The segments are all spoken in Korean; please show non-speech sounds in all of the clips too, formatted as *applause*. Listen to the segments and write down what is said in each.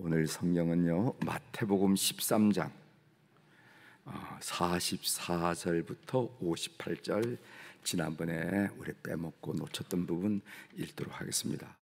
오늘 성경은요 마태복음 13장 44절부터 58절 지난번에 우리 빼먹고 놓쳤던 부분 읽도록 하겠습니다.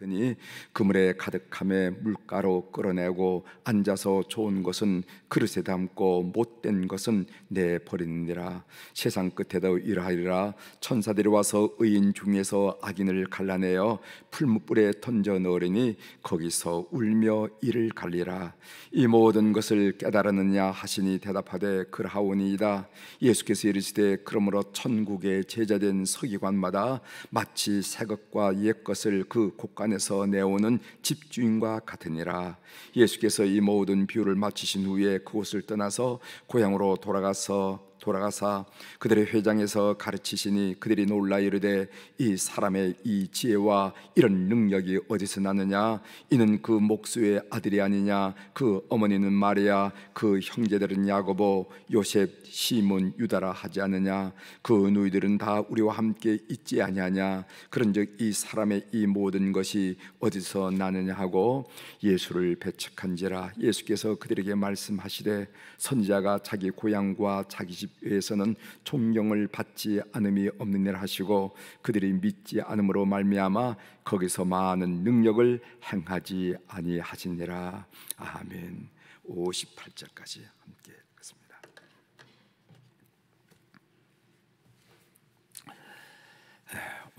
더니 그물에 가득함에 물가로 끌어내고 앉아서 좋은 것은 그릇에 담고 못된 것은 내 버리느니라 세상 끝에다 일하리라 천사들이 와서 의인 중에서 악인을 갈라내어 풀무불에 던져 넣으리니 거기서 울며 이를 갈리라 이 모든 것을 깨달았느냐 하시니 대답하되 그러하오니이다 예수께서 이르시되 그러므로 천국에 제자된 서기관마다 마치 새 것과 옛 것을 그 곳간 안에서 내오는 집주인과 같으니라 예수께서 이 모든 비유를 마치신 후에 그곳을 떠나서 고향으로 돌아가서 돌아가사 그들의 회장에서 가르치시니 그들이 놀라 이르되 이 사람의 이 지혜와 이런 능력이 어디서 나느냐 이는 그 목수의 아들이 아니냐 그 어머니는 마리아 그 형제들은 야고보 요셉 시몬 유다라 하지 않느냐 그 누이들은 다 우리와 함께 있지 아니하냐 그런즉 이 사람의 이 모든 것이 어디서 나느냐 하고 예수를 배척한지라 예수께서 그들에게 말씀하시되 선자가 자기 고향과 자기 집 의해서는 존경을 받지 않음이 없는 일 하시고 그들이 믿지 않음으로 말미암아 거기서 많은 능력을 행하지 아니하시니라 아멘 58절까지 함께 읽겠습니다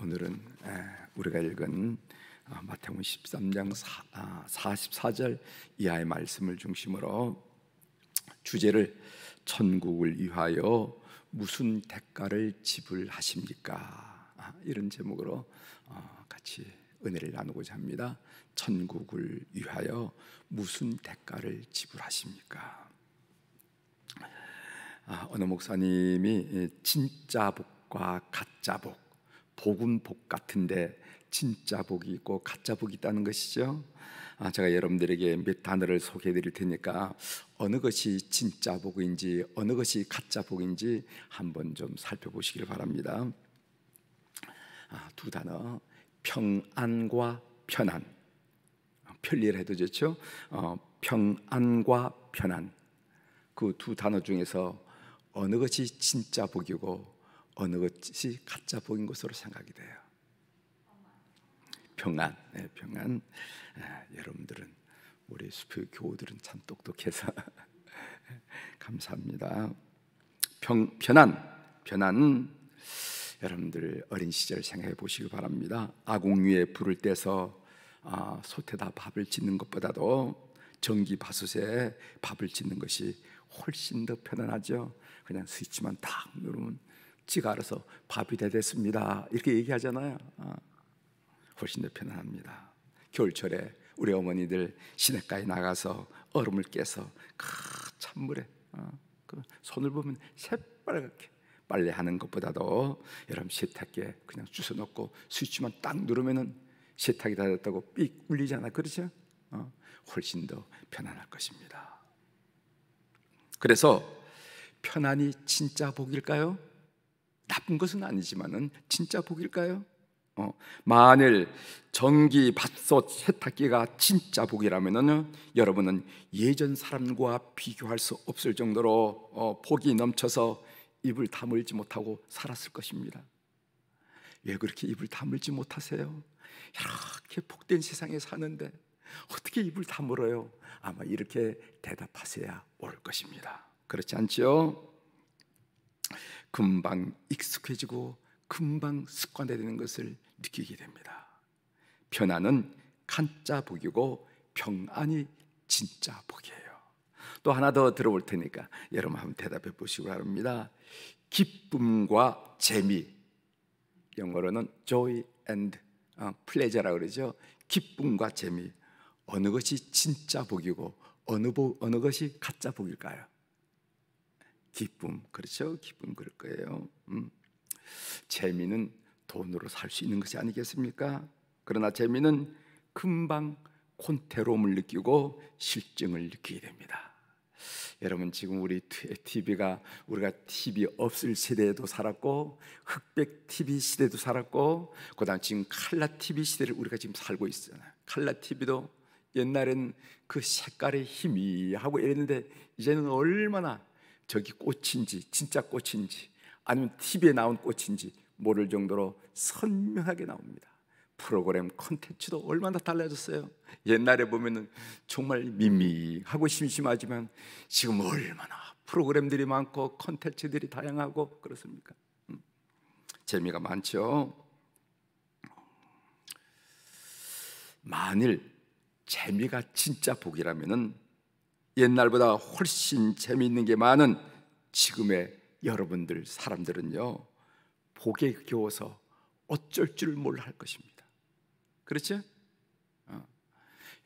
오늘은 우리가 읽은 어, 마태복음 13장 44절 아, 이하의 말씀을 중심으로 주제를 천국을 위하여 무슨 대가를 지불하십니까? 아, 이런 제목으로 어, 같이 은혜를 나누고자 합니다. 천국을 위하여 무슨 대가를 지불하십니까? 아, 어느 목사님이 진짜 복과 가짜 복, 복은 복 같은데 진짜 복이 있고 가짜 복이 있다는 것이죠. 아, 제가 여러분들에게 몇 단어를 소개해 드릴 테니까 어느 것이 진짜 복인지 어느 것이 가짜 복인지 한번 좀 살펴보시길 바랍니다. 아, 두 단어 평안과 편안 아, 편리해도 좋죠. 어, 평안과 편안 그 두 단어 중에서 어느 것이 진짜 복이고 어느 것이 가짜 복인 것으로 생각이 돼요. 평안, 네, 평안. 아, 여러분들은 우리 수표 교우들은 참 똑똑해서 *laughs* 감사합니다. 평, 편안, 편안. 여러분들 어린 시절 생각해 보시기 바랍니다. 아궁 위에 불을 떼서 아, 솥에다 밥을 짓는 것보다도 전기 바수에 밥을 짓는 것이 훨씬 더 편안하죠. 그냥 스위치만 탁 누르면 지가 알아서 밥이 다 됐습니다. 이렇게 얘기하잖아요. 아. 훨씬 더 편안합니다. 겨울철에 우리 어머니들 시냇가에 나가서 얼음을 깨서 큰 찬물에 어, 그 손을 보면 새빨갛게 빨래하는 것보다도 여러분 세탁기에 그냥 주워놓고 스위치만 딱 누르면은 세탁이 다 됐다고 삑 울리잖아 그렇죠? 어, 훨씬 더 편안할 것입니다. 그래서 편안이 진짜 복일까요? 나쁜 것은 아니지만은 진짜 복일까요? 어, 만일 전기 밭솥 세탁기가 진짜 복이라면은 여러분은 예전 사람과 비교할 수 없을 정도로 어, 복이 넘쳐서 입을 다물지 못하고 살았을 것입니다. 왜 그렇게 입을 다물지 못하세요? 이렇게 복된 세상에 사는데 어떻게 입을 다물어요? 아마 이렇게 대답하셔야 옳을 것입니다. 그렇지 않지요? 금방 익숙해지고 금방 습관화되는 것을 느끼게 됩니다. 편안은 한자 복이고 평안이 진짜 복이에요. 또 하나 더 들어올 테니까 여러분 한번 대답해 보시기 바랍니다. 기쁨과 재미 영어로는 joy and 어, pleasure라 그러죠. 기쁨과 재미 어느 것이 진짜 복이고 어느 복 어느 것이 가짜 복일까요? 기쁨 그렇죠. 기쁨 그럴 거예요. 음. 재미는 돈으로 살 수 있는 것이 아니겠습니까? 그러나 재미는 금방 콘테로을 느끼고 실증을 느끼게 됩니다. 여러분 지금 우리 TV가 우리가 TV 없을 시대에도 살았고 흑백 TV 시대도 살았고 그다음 지금 칼라 TV 시대를 우리가 지금 살고 있잖아요. 칼라 TV도 옛날엔 그 색깔의 힘이 하고 이랬는데 이제는 얼마나 저기 꽃인지 진짜 꽃인지 아니면 TV에 나온 꽃인지 모를 정도로 선명하게 나옵니다. 프로그램 컨텐츠도 얼마나 달라졌어요. 옛날에 보면은 정말 밋밋하고 심심하지만 지금 얼마나 프로그램들이 많고 컨텐츠들이 다양하고 그렇습니까? 음, 재미가 많죠. 만일 재미가 진짜 복이라면은 옛날보다 훨씬 재미있는 게 많은 지금의 여러분들 사람들은요 복에 겨워서 어쩔 줄 몰라 할 것입니다. 그렇지? 어.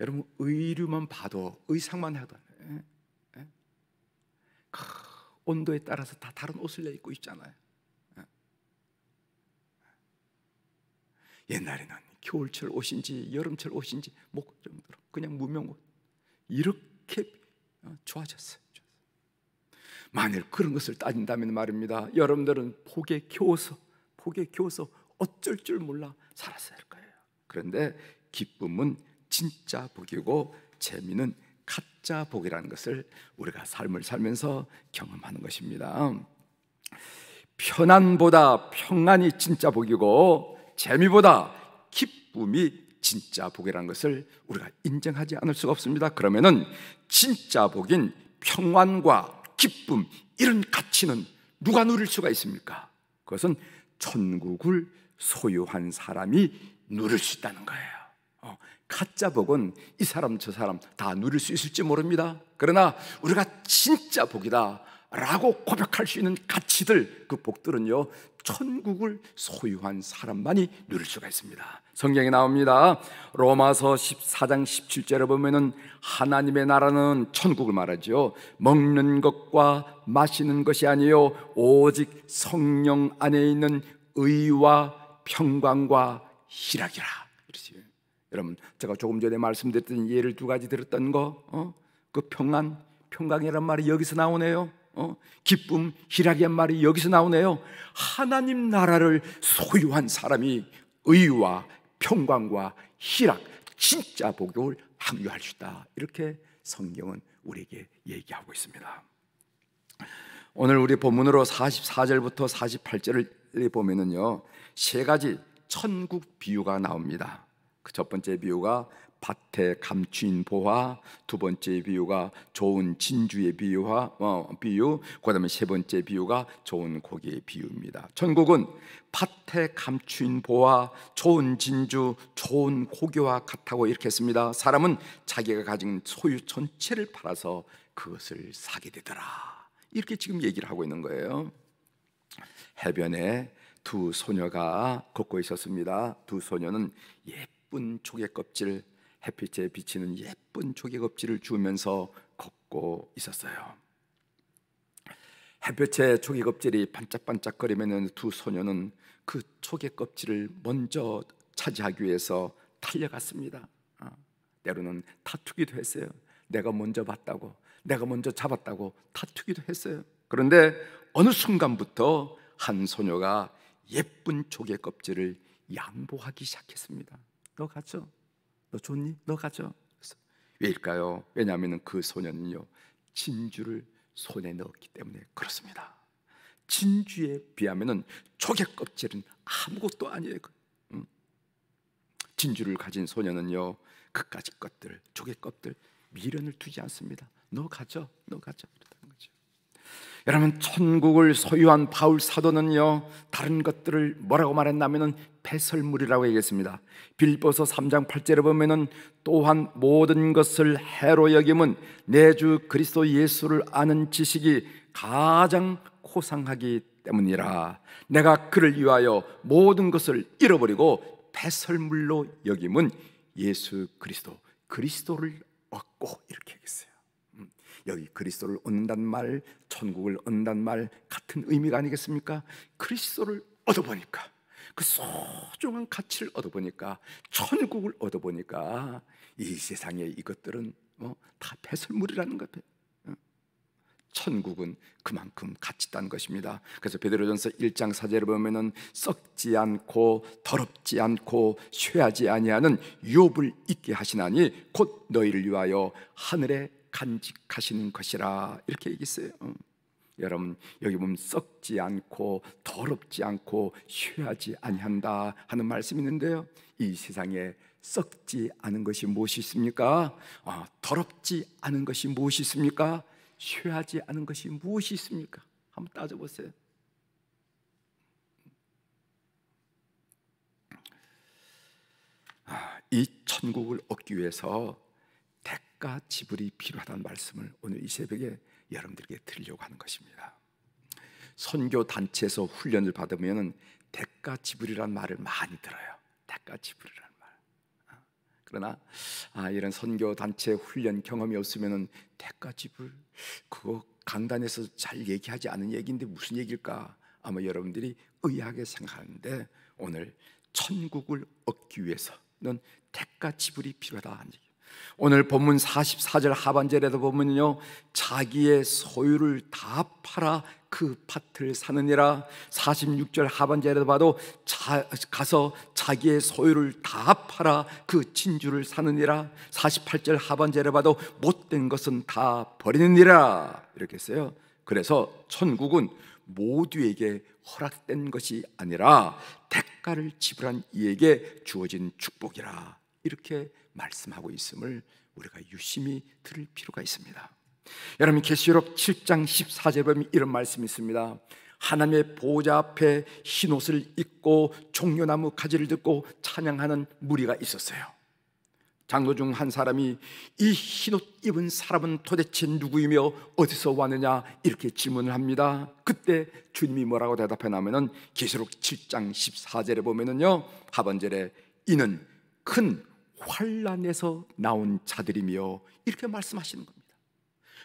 여러분 의류만 봐도 의상만 해도 에? 예? 에? 예? 크, 온도에 따라서 다 다른 옷을 입고 있잖아요. 에? 예? 옛날에는 겨울철 옷인지 여름철 옷인지 목 정도로 그냥 무명 옷 이렇게 어, 좋아졌어요. 만일 그런 것을 따진다면 말입니다. 여러분들은 폭에 겨서 폭에 겨서 어쩔 줄 몰라 살았을 거예요. 그런데 기쁨은 진짜 복이고 재미는 가짜 복이라는 것을 우리가 삶을 살면서 경험하는 것입니다. 편안보다 평안이 진짜 복이고 재미보다 기쁨이 진짜 복이라는 것을 우리가 인정하지 않을 수가 없습니다. 그러면은 진짜 복인 평안과 기쁨, 이런 가치는 누가 누릴 수가 있습니까? 그것은 천국을 소유한 사람이 누릴 수 있다는 거예요. 어, 가짜 복은 이 사람 저 사람 다 누릴 수 있을지 모릅니다. 그러나 우리가 진짜 복이다 라고 고백할 수 있는 가치들, 그 복들은요, 천국을 소유한 사람만이 누릴 수가 있습니다. 성경에 나옵니다. 로마서 14장 17절에 보면은 하나님의 나라는 천국을 말하죠. 먹는 것과 마시는 것이 아니요 오직 성령 안에 있는 의와 평강과 희락이라. 그러지. 여러분, 제가 조금 전에 말씀드렸던 예를 두 가지 들었던 거, 어? 그 평안, 평강이란 말이 여기서 나오네요. 어? 기쁨, 희락의 말이 여기서 나오네요. 하나님 나라를 소유한 사람이 의와 평강과 희락, 진짜 복을 함유할 수 있다. 이렇게 성경은 우리에게 얘기하고 있습니다. 오늘 우리 본문으로 44절부터 48절을 보면은요. 세 가지 천국 비유가 나옵니다. 그 첫 번째 비유가 밭에 감추인 보화 두 번째 비유가 좋은 진주의 비유와 어, 비유 그다음에 세 번째 비유가 좋은 고기의 비유입니다. 천국은 밭에 감춘 보화 좋은 진주 좋은 고기와 같다고 이렇게 했습니다. 사람은 자기가 가진 소유 전체를 팔아서 그것을 사게 되더라. 이렇게 지금 얘기를 하고 있는 거예요. 해변에 두 소녀가 걷고 있었습니다. 두 소녀는 예쁜 조개 껍질 햇빛에 비치는 예쁜 조개껍질을 주우면서 걷고 있었어요. 햇볕에 조개껍질이 반짝반짝거리면 두 소녀는 그 조개껍질을 먼저 차지하기 위해서 달려갔습니다. 어, 때로는 다투기도 했어요. 내가 먼저 봤다고, 내가 먼저 잡았다고 다투기도 했어요. 그런데 어느 순간부터 한 소녀가 예쁜 조개 껍질을 양보하기 시작했습니다. 너 갔죠? 너 좋니? 너 가져. 왜일까요? 왜냐하면 그 소년은요 진주를 손에 넣었기 때문에 그렇습니다. 진주에 비하면은 조개 껍질은 아무것도 아니에요. 그, 음. 진주를 가진 소년은요 그까지 것들 조개 껍들 미련을 두지 않습니다. 너 가져, 너 가져. 여러분 천국을 소유한 바울 사도는요 다른 것들을 뭐라고 말했냐면은 배설물이라고 얘기했습니다. 빌보서 3장 8절에 보면은 또한 모든 것을 해로 여김은 내 주 그리스도 예수를 아는 지식이 가장 고상하기 때문이라. 내가 그를 위하여 모든 것을 잃어버리고 배설물로 여김은 예수 그리스도 그리스도를 얻고 이렇게 했어요. 여기 그리스도를 얻는단 말, 천국을 얻는단 말 같은 의미가 아니겠습니까? 그리스도를 얻어보니까 그 소중한 가치를 얻어보니까 천국을 얻어보니까 이 세상의 이것들은 뭐다 어, 배설물이라는 것같 어. 천국은 그만큼 가치다는 것입니다. 그래서 베드로전서 1장 4절을 보면은 썩지 않고 더럽지 않고 쇠하지 아니하는 유업을 있게 하시나니 곧 너희를 위하여 하늘의 간직하시는 것이라 이렇게 얘기했어요. 여러분 여기 보면 썩지 않고 더럽지 않고 쉬하지 아니한다 하는 말씀이 있는데요. 이 세상에 썩지 않은 것이 무엇이 있습니까? 아, 더럽지 않은 것이 무엇이 있습니까? 쉬하지 않은 것이 무엇이 있습니까? 한번 따져보세요. 아, 이 천국을 얻기 위해서 책가 지불이 필요하다는 말씀을 오늘 이 새벽에 여러분들에게 드리려고 하는 것입니다. 선교 단체에서 훈련을 받으면 대가 지불이란 말을 많이 들어요. 대가 지불이란 말. 그러나 아, 이런 선교 단체 훈련 경험이 없으면 대가 지불 그거 강단에서 잘 얘기하지 않은 얘기인데 무슨 얘기까 아마 여러분들이 의아하게 생각하는데 오늘 천국을 얻기 위해서는 대가 지불이 필요하다 는 얘기. 오늘 본문 44절 하반절에도 보면요 자기의 소유를 다 팔아 그 밭을 사느니라 46절 하반절에도 봐도 자, 가서 자기의 소유를 다 팔아 그 진주를 사느니라 48절 하반절에 봐도 못된 것은 다 버리느니라 이렇게 써요 그래서 천국은 모두에게 허락된 것이 아니라 대가를 지불한 이에게 주어진 축복이라 이렇게 말씀하고 있음을 우리가 유심히 들을 필요가 있습니다. 여러분 계시록 7장 1 4절 보면 이런 말씀이 있습니다. 하나님의 보호 앞에 흰 옷을 입고 종려나무 가지를 듣고 찬양하는 무리가 있었어요. 장로 중 한 사람이 이흰옷 입은 사람은 도대체 누구이며 어디서 왔느냐 이렇게 질문을 합니다. 그때 주님이 뭐라고 대답해 나면은 계시록 7장 14절에 보면은요. 하반절에 이는 큰 환란에서 나온 자들이며 이렇게 말씀하시는 겁니다.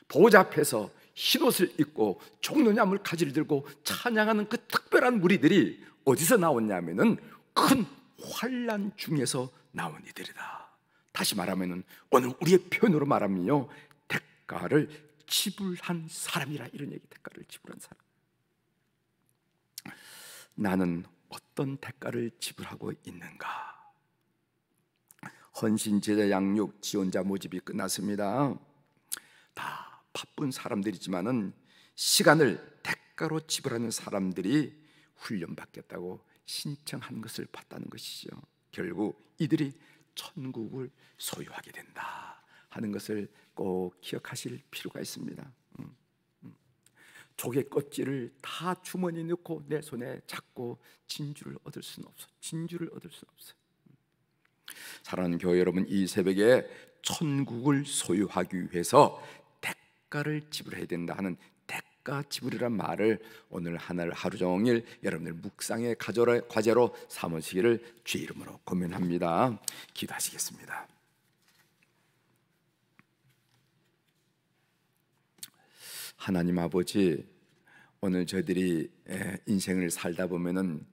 보좌 앞에서 흰옷을 입고 종려나물 가지를 들고 찬양하는 그 특별한 무리들이 어디서 나왔냐면은 큰 환란 중에서 나온 이들이다. 다시 말하면은 오늘 우리의 표현으로 말하면요 대가를 지불한 사람이라 이런 얘기 대가를 지불한 사람. 나는 어떤 대가를 지불하고 있는가? 헌신 제자 양육 지원자 모집이 끝났습니다. 다 바쁜 사람들이지만은 시간을 대가로 지불하는 사람들이 훈련받겠다고 신청한 것을 봤다는 것이죠. 결국 이들이 천국을 소유하게 된다 하는 것을 꼭 기억하실 필요가 있습니다. 음, 음. 조개 껍질을 다 주머니 넣고 내 손에 잡고 진주를 얻을 수는 없어. 진주를 얻을 수는 없어. 사랑하는 교회 여러분, 이 새벽에 천국을 소유하기 위해서 대가를 지불해야 된다 하는 대가 지불이란 말을 오늘 하늘 하루 종일 여러분들 묵상의 과제로 삼으시기를 주 이름으로 고민합니다. 기도하시겠습니다. 하나님 아버지 오늘 저희들이 인생을 살다 보면은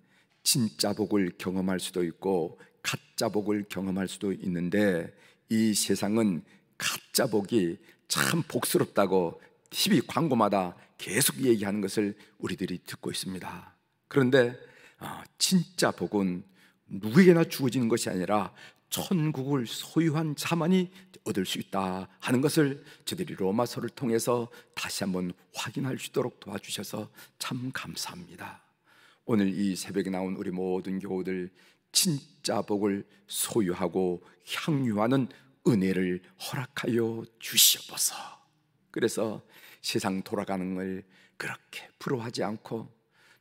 진짜 복을 경험할 수도 있고 가짜 복을 경험할 수도 있는데 이 세상은 가짜 복이 참 복스럽다고 TV 광고마다 계속 얘기하는 것을 우리들이 듣고 있습니다. 그런데 아, 진짜 복은 누구에게나 주어지는 것이 아니라 천국을 소유한 자만이 얻을 수 있다 하는 것을 저들이 로마서를 통해서 다시 한번 확인할 수 있도록 도와주셔서 참 감사합니다. 오늘 이 새벽에 나온 우리 모든 교우들 진짜 복을 소유하고 향유하는 은혜를 허락하여 주시옵소서. 그래서 세상 돌아가는 걸 그렇게 부러워하지 않고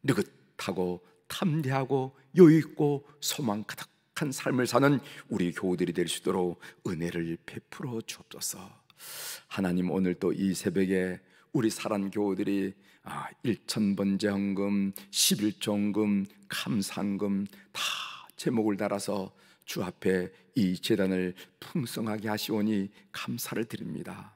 느긋하고 탐대하고 여유있고 소망 가득한 삶을 사는 우리 교우들이 될 수 있도록 은혜를 베풀어 주옵소서. 하나님 오늘 또 이 새벽에 우리 사랑 교우들이 아, 1천 번째 헌금, 11조 헌금, 감상금 다 제목을 달아서 주 앞에 이 재단을 풍성하게 하시오니 감사를 드립니다.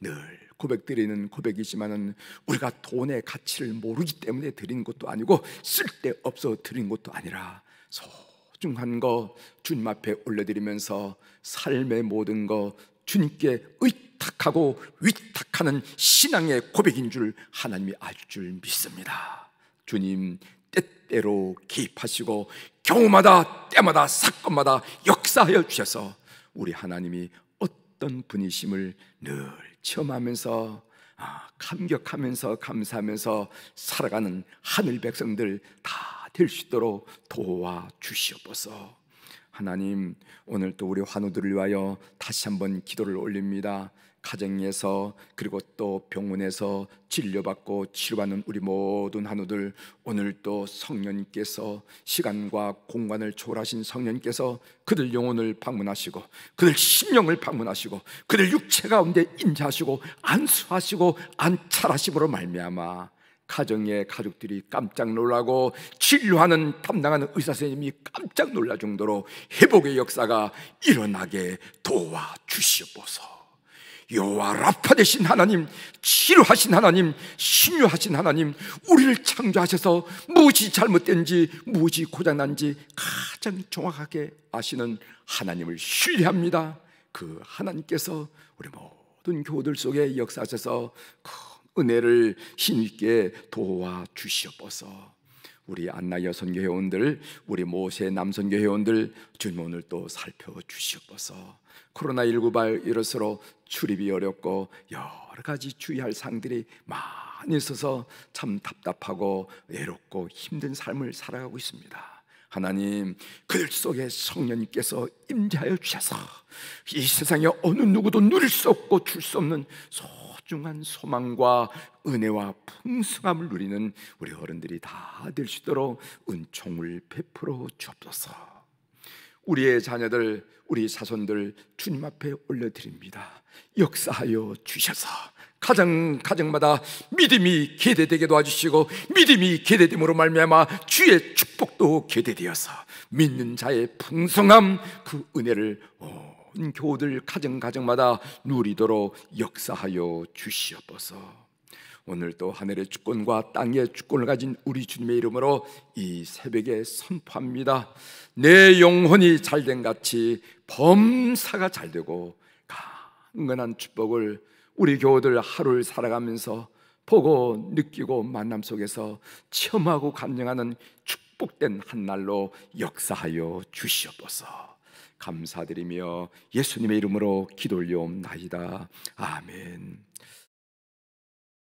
늘 고백드리는 고백이지만은 우리가 돈의 가치를 모르기 때문에 드린 것도 아니고 쓸데없어 드린 것도 아니라 소중한 거 주님 앞에 올려드리면서 삶의 모든 거 주님께 의탁하고 위탁하는 신앙의 고백인 줄 하나님이 알줄 믿습니다. 주님 때때로 개입하시고 경우마다 때마다 사건마다 역사하여 주셔서 우리 하나님이 어떤 분이심을 늘 체험하면서 아, 감격하면서 감사하면서 살아가는 하늘 백성들 다 될 수 있도록 도와 주시옵소서. 하나님 오늘 또 우리 환우들을 위하여 다시 한번 기도를 올립니다. 가정에서 그리고 또 병원에서 진료받고 치료받는 우리 모든 한우들 오늘 또 성령께서 시간과 공간을 초월하신 성령께서 그들 영혼을 방문하시고 그들 심령을 방문하시고 그들 육체 가운데 인자하시고 안수하시고 안찰하심으로 말미암아 가정의 가족들이 깜짝 놀라고 진료하는 담당하는 의사 선생님이 깜짝 놀랄 정도로 회복의 역사가 일어나게 도와 주시옵소서. 여호와 라파 되신 하나님, 치료하신 하나님, 신유하신 하나님, 우리를 창조하셔서 무엇이 잘못된지, 무엇이 고장난지 가장 정확하게 아시는 하나님을 신뢰합니다. 그 하나님께서 우리 모든 교우들 속에 역사하셔서 큰 은혜를 힘있게 도와 주시옵소서. 우리 안나 여선교 회원들, 우리 모세 남선교 회원들 주님 오늘 또 살펴 주시옵소서. 코로나 19 바이러스로 출입이 어렵고 여러 가지 주의할 사항들이 많이 있어서 참 답답하고 외롭고 힘든 삶을 살아가고 있습니다. 하나님 그들 속에 성령님께서 임재하여 주셔서 이 세상에 어느 누구도 누릴 수 없고 줄 수 없는 소 신중한 소망과 은혜와 풍성함을 누리는 우리 어른들이 다 될 수 있도록 은총을 베풀어 주옵소서. 우리의 자녀들, 우리 자손들 주님 앞에 올려드립니다. 역사하여 주셔서 가정 가정마다 믿음이 계대되게 도와주시고 믿음이 계대됨으로 말미암아 주의 축복도 계대되어서 믿는 자의 풍성함 그 은혜를 온 교우들 가정 가정마다 누리도록 역사하여 주시옵소서. 오늘도 하늘의 주권과 땅의 주권을 가진 우리 주님의 이름으로 이 새벽에 선포합니다. 내 영혼이 잘된 같이 범사가 잘 되고 강건한 축복을 우리 교우들 하루를 살아가면서 보고 느끼고 만남 속에서 체험하고 감정하는 축복된 한 날로 역사하여 주시옵소서. 감사드리며 예수님의 이름으로 기도 올려옵나이다. 아멘.